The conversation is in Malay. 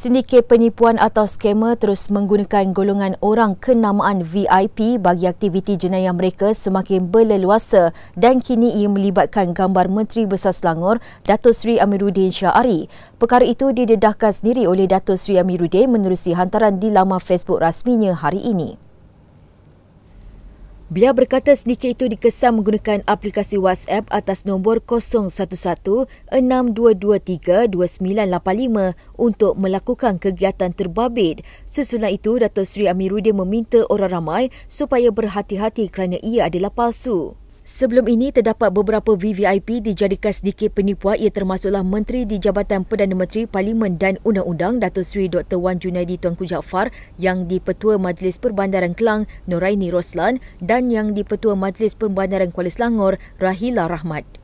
Sindiket penipuan atau skema terus menggunakan golongan orang kenamaan VIP bagi aktiviti jenayah mereka semakin berleluasa dan kini ia melibatkan gambar Menteri Besar Selangor, Datuk Seri Amiruddin Syahari. Perkara itu didedahkan sendiri oleh Datuk Seri Amiruddin menerusi hantaran di laman Facebook rasminya hari ini. Bia berkata sedikit itu dikesan menggunakan aplikasi WhatsApp atas nombor 011-6223-2985 untuk melakukan kegiatan terbabit. Susulan itu, Dato' Sri Amiruddin meminta orang ramai supaya berhati-hati kerana ia adalah palsu. Sebelum ini terdapat beberapa VVIP dijadikan sedikit penipuan ia termasuklah Menteri di Jabatan Perdana Menteri Parlimen dan Undang-Undang Datuk Sri Dr. Wan Junaidi Tuanku Jaafar yang dipetua Majlis Perbandaran Kelang Noraini Roslan dan yang dipetua Majlis Perbandaran Kuala Selangor Rahila Rahmat.